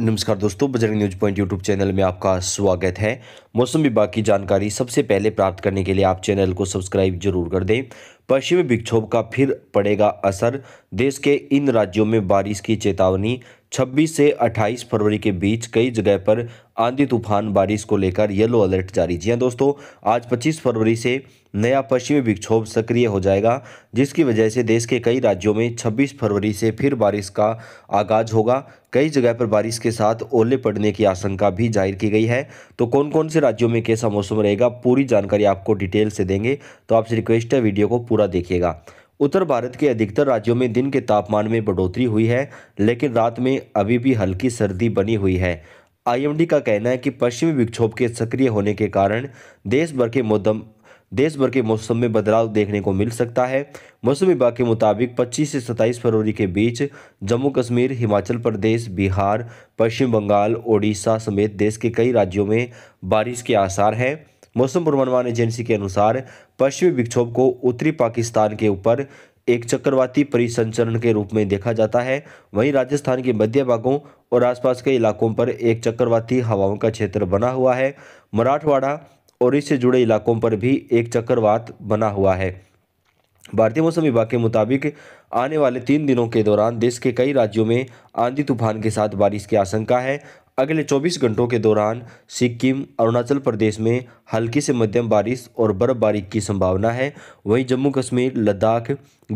नमस्कार दोस्तों Bajrang news point YouTube channel में आपका स्वागत है मौसम विभाग की जानकारी सबसे पहले प्राप्त करने के लिए आप चैनल को सब्सक्राइब जरूर कर दें पश्चिमी विक्षोभ का फिर पड़ेगा असर देश के इन राज्यों में बारिश की चेतावनी 26 से 28 फरवरी के बीच कई जगह पर आंधी तूफान बारिश को लेकर येलो अलर्ट जारी जी हाँ दोस्तों आज 25 फरवरी से नया पश्चिमी विक्षोभ सक्रिय हो जाएगा जिसकी वजह से देश के कई राज्यों में 26 फरवरी से फिर बारिश का आगाज होगा कई जगह पर बारिश के साथ ओले पड़ने की आशंका भी जाहिर की गई है तो कौन कौन से राज्यों में कैसा मौसम रहेगा पूरी जानकारी आपको डिटेल से देंगे तो आपसे रिक्वेस्ट है वीडियो को पूरा देखिएगा उत्तर भारत के अधिकतर राज्यों में दिन के तापमान में बढ़ोतरी हुई है लेकिन रात में अभी भी हल्की सर्दी बनी हुई है आईएमडी का कहना है कि पश्चिमी विक्षोभ के सक्रिय होने के कारण देश भर के मौसम देश भर के मौसम में बदलाव देखने को मिल सकता है मौसम विभाग के मुताबिक 25 से 27 फरवरी के बीच जम्मू कश्मीर हिमाचल प्रदेश बिहार पश्चिम बंगाल ओडिशा समेत देश के कई राज्यों में बारिश के आसार हैं मौसम पूर्वानुमान एजेंसी के अनुसार पश्चिमी विक्षोभ को उत्तरी पाकिस्तान के ऊपर एक चक्रवाती परिसंचरण के रूप में देखा जाता है वहीं राजस्थान के मध्य भागों और आसपास के इलाकों पर एक चक्रवाती हवाओं का क्षेत्र बना हुआ है मराठवाड़ा और इससे जुड़े इलाकों पर भी एक चक्रवात बना हुआ है भारतीय मौसम विभाग के मुताबिक आने वाले तीन दिनों के दौरान देश के कई राज्यों में आंधी तूफान के साथ बारिश की आशंका है अगले 24 घंटों के दौरान सिक्किम अरुणाचल प्रदेश में हल्की से मध्यम बारिश और बर्फबारी की संभावना है वहीं जम्मू कश्मीर लद्दाख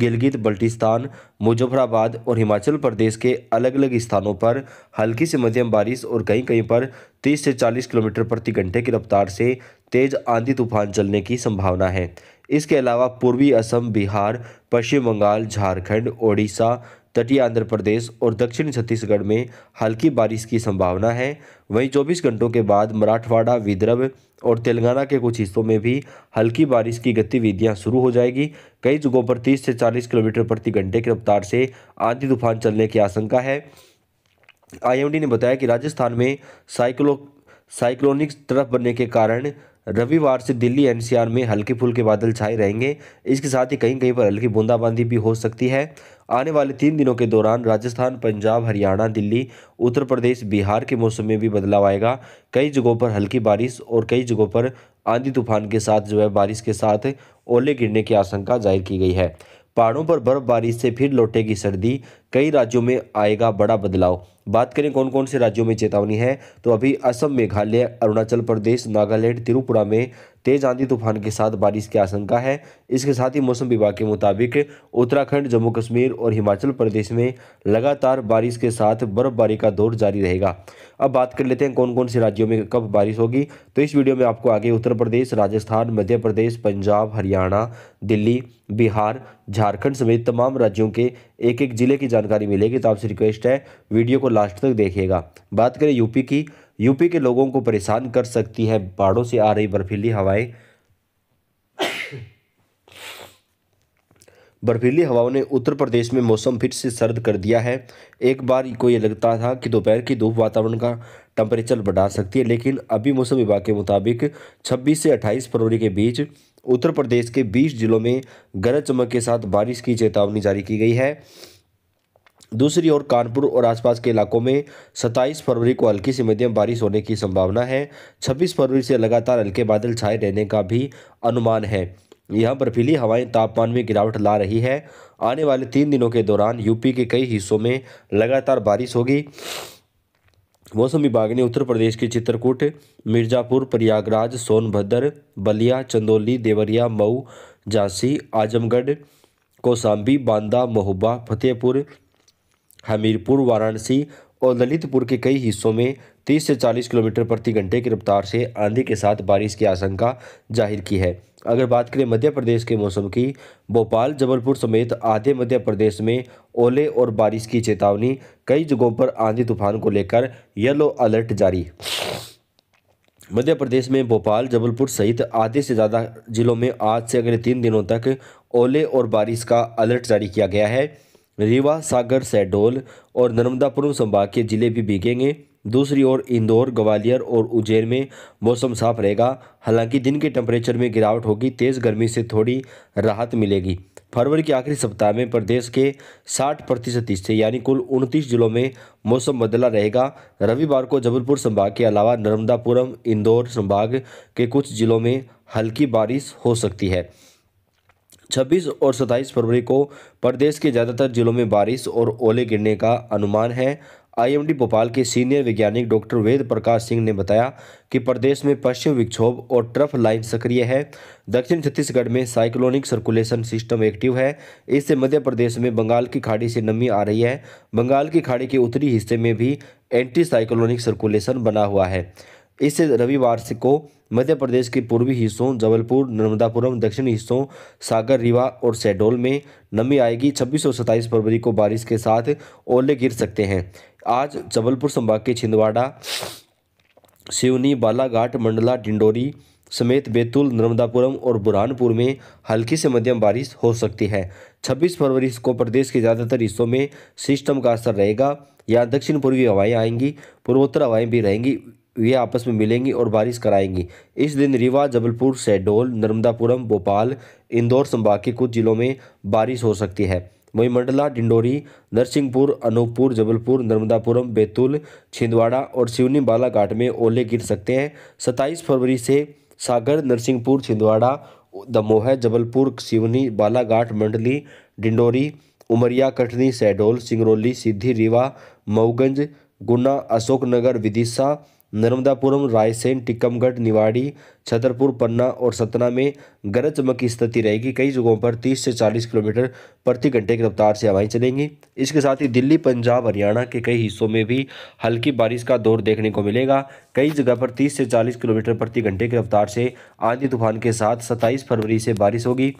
गिलगित बल्टिस्तान मुजफ्फराबाद और हिमाचल प्रदेश के अलग अलग स्थानों पर हल्की से मध्यम बारिश और कहीं कहीं पर 30 से 40 किलोमीटर प्रति घंटे की रफ्तार से तेज आंधी तूफान चलने की संभावना है इसके अलावा पूर्वी असम बिहार पश्चिम बंगाल झारखंड ओडिशा तटीय आंध्र प्रदेश और दक्षिण छत्तीसगढ़ में हल्की बारिश की संभावना है वहीं 24 घंटों के बाद मराठवाड़ा विदर्भ और तेलंगाना के कुछ हिस्सों में भी हल्की बारिश की गतिविधियां शुरू हो जाएगी कई जगहों पर 30 से 40 किलोमीटर प्रति घंटे की रफ्तार से आंधी तूफान चलने की आशंका है आईएमडी ने बताया कि राजस्थान में साइक्लो साइक्लोनिक तरफ बनने के कारण रविवार से दिल्ली एनसीआर में हल्के फुल्के बादल छाए रहेंगे इसके साथ ही कहीं कहीं पर हल्की बूंदाबांदी भी हो सकती है आने वाले तीन दिनों के दौरान राजस्थान पंजाब हरियाणा दिल्ली उत्तर प्रदेश बिहार के मौसम में भी बदलाव आएगा कई जगहों पर हल्की बारिश और कई जगहों पर आंधी तूफान के साथ जो है बारिश के साथ ओले गिरने की आशंका जाहिर की गई है पहाड़ों पर बर्फबारी से फिर लौटेगी सर्दी कई राज्यों में आएगा बड़ा बदलाव बात करें कौन कौन से राज्यों में चेतावनी है तो अभी असम मेघालय अरुणाचल प्रदेश नागालैंड त्रिपुरा में तेज आंधी तूफान के साथ बारिश की आशंका है इसके साथ ही मौसम विभाग के मुताबिक उत्तराखंड जम्मू कश्मीर और हिमाचल प्रदेश में लगातार बारिश के साथ बर्फबारी का दौर जारी रहेगा अब बात कर लेते हैं कौन कौन से राज्यों में कब बारिश होगी तो इस वीडियो में आपको आगे उत्तर प्रदेश राजस्थान मध्य प्रदेश पंजाब हरियाणा दिल्ली बिहार झारखंड समेत तमाम राज्यों के एक एक ज़िले की जानकारी मिलेगी तो आपसे रिक्वेस्ट है वीडियो को लास्ट तक देखिएगा बात करें यूपी की यूपी के लोगों को परेशान कर सकती है पहाड़ों से आ रही बर्फीली हवाएं बर्फीली हवाओं ने उत्तर प्रदेश में मौसम फिर से सर्द कर दिया है एक बार को ये लगता था कि दोपहर की धूप वातावरण का टेम्परेचर बढ़ा सकती है लेकिन अभी मौसम विभाग के मुताबिक 26 से 28 फरवरी के बीच उत्तर प्रदेश के 20 जिलों में गरज चमक के साथ बारिश की चेतावनी जारी की गई है दूसरी ओर कानपुर और आसपास के इलाकों में 27 फरवरी को हल्की से मध्यम बारिश होने की संभावना है 26 फरवरी से लगातार हल्के बादल छाए रहने का भी अनुमान है यहाँ बर्फीली हवाएं तापमान में गिरावट ला रही है आने वाले तीन दिनों के दौरान यूपी के कई हिस्सों में लगातार बारिश होगी मौसम विभाग ने उत्तर प्रदेश के चित्रकूट मिर्जापुर प्रयागराज सोनभद्र बलिया चंदौली देवरिया मऊ झांसी आजमगढ़ कौसाम्बी बांदा महोबा फतेहपुर हमीरपुर वाराणसी और ललितपुर के कई हिस्सों में 30 से 40 किलोमीटर प्रति घंटे की रफ्तार से आंधी के साथ बारिश की आशंका जाहिर की है अगर बात करें मध्य प्रदेश के मौसम की भोपाल जबलपुर समेत आधे मध्य प्रदेश में ओले और बारिश की चेतावनी कई जगहों पर आंधी तूफान को लेकर येलो अलर्ट जारी मध्य प्रदेश में भोपाल जबलपुर सहित आधे से ज़्यादा जिलों में आज से अगले तीन दिनों तक ओले और बारिश का अलर्ट जारी किया गया है रीवा सागर सहडोल और नर्मदापुरम संभाग के जिले भी भीगेंगे दूसरी ओर इंदौर ग्वालियर और उज्जैन में मौसम साफ रहेगा हालांकि दिन के टेम्परेचर में गिरावट होगी तेज़ गर्मी से थोड़ी राहत मिलेगी फरवरी के आखिरी सप्ताह में प्रदेश के 60 प्रतिशत हिस्से यानी कुल 29 जिलों में मौसम बदला रहेगा रविवार को जबलपुर संभाग के अलावा नर्मदापुरम इंदौर संभाग के कुछ जिलों में हल्की बारिश हो सकती है 26 और 27 फरवरी को प्रदेश के ज़्यादातर जिलों में बारिश और ओले गिरने का अनुमान है आईएमडी भोपाल के सीनियर वैज्ञानिक डॉक्टर वेद प्रकाश सिंह ने बताया कि प्रदेश में पश्चिम विक्षोभ और ट्रफ लाइन सक्रिय है दक्षिण छत्तीसगढ़ में साइक्लोनिक सर्कुलेशन सिस्टम एक्टिव है इससे मध्य प्रदेश में बंगाल की खाड़ी से नमी आ रही है बंगाल की खाड़ी के उत्तरी हिस्से में भी एंटी साइक्लोनिक सर्कुलेशन बना हुआ है इससे रविवार से को मध्य प्रदेश के पूर्वी हिस्सों जबलपुर नर्मदापुरम दक्षिण हिस्सों सागर रीवा और शहडोल में नमी आएगी 26 और 27 फरवरी को बारिश के साथ ओले गिर सकते हैं आज जबलपुर संभाग के छिंदवाड़ा सिवनी बालाघाट मंडला डिंडोरी समेत बैतूल नर्मदापुरम और बुरहानपुर में हल्की से मध्यम बारिश हो सकती है 26 फरवरी को प्रदेश के ज़्यादातर हिस्सों में सिस्टम का असर रहेगा यहाँ दक्षिण पूर्वी हवाएं आएंगी पूर्वोत्तर हवाएं भी रहेंगी वे आपस में मिलेंगी और बारिश कराएंगी इस दिन रीवा जबलपुर शहडोल नर्मदापुरम भोपाल इंदौर संभाग के कुछ जिलों में बारिश हो सकती है वहीं मंडला डिंडोरी नरसिंहपुर अनूपपुर जबलपुर नर्मदापुरम बैतूल छिंदवाड़ा और सिवनी बालाघाट में ओले गिर सकते हैं सत्ताईस फरवरी से सागर नरसिंहपुर छिंदवाड़ा दमोह जबलपुर सिवनी बालाघाट मंडली डिंडोरी उमरिया कटनी सैडोल सिंगरौली सिद्धि रीवा मऊगंज गुना अशोकनगर विदिशा नर्मदापुरम रायसेन टिकमगढ़ निवाड़ी छतरपुर पन्ना और सतना में गरज चमक की स्थिति रहेगी कई जगहों पर 30 से 40 किलोमीटर प्रति घंटे की रफ्तार से हवाएं चलेंगी इसके साथ ही दिल्ली पंजाब हरियाणा के कई हिस्सों में भी हल्की बारिश का दौर देखने को मिलेगा कई जगह पर 30 से 40 किलोमीटर प्रति घंटे की रफ्तार से आंधी तूफान के साथ सत्ताईस फरवरी से बारिश होगी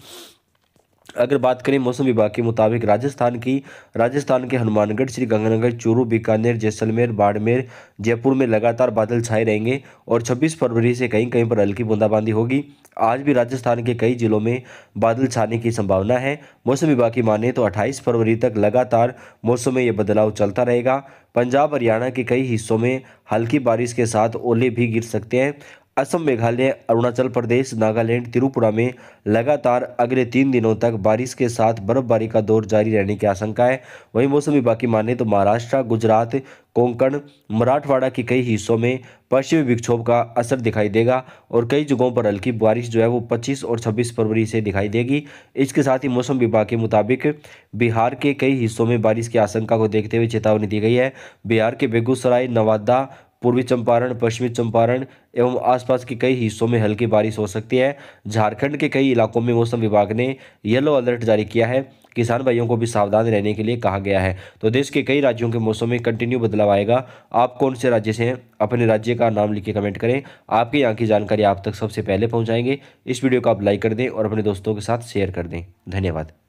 अगर बात करें मौसम विभाग के मुताबिक राजस्थान की राजस्थान के हनुमानगढ़ श्री गंगानगर चूरू बीकानेर जैसलमेर बाड़मेर जयपुर में लगातार बादल छाए रहेंगे और 26 फरवरी से कहीं कहीं पर हल्की बूंदाबांदी होगी आज भी राजस्थान के कई जिलों में बादल छाने की संभावना है मौसम विभाग की माने तो अट्ठाईस फरवरी तक लगातार मौसम में यह बदलाव चलता रहेगा पंजाब हरियाणा के कई हिस्सों में हल्की बारिश के साथ ओले भी गिर सकते हैं असम मेघालय अरुणाचल प्रदेश नागालैंड त्रिपुरा में लगातार अगले तीन दिनों तक बारिश के साथ बर्फबारी का दौर जारी रहने की आशंका है वहीं मौसम विभाग की माने तो महाराष्ट्र गुजरात कोंकण मराठवाड़ा के कई हिस्सों में पश्चिमी विक्षोभ का असर दिखाई देगा और कई जगहों पर हल्की बारिश जो है वो 25 और 26 फरवरी से दिखाई देगी इसके साथ ही मौसम विभाग के मुताबिक बिहार के कई हिस्सों में बारिश की आशंका को देखते हुए चेतावनी दी गई है बिहार के बेगूसराय नवादा पूर्वी चंपारण पश्चिमी चंपारण एवं आसपास के कई हिस्सों में हल्की बारिश हो सकती है झारखंड के कई इलाकों में मौसम विभाग ने येलो अलर्ट जारी किया है किसान भाइयों को भी सावधान रहने के लिए कहा गया है तो देश के कई राज्यों के मौसम में कंटिन्यू बदलाव आएगा आप कौन से राज्य से हैं अपने राज्य का नाम लिख के कमेंट करें आपके यहाँ की जानकारी आप तक सबसे पहले पहुँचाएंगे इस वीडियो को आप लाइक कर दें और अपने दोस्तों के साथ शेयर कर दें धन्यवाद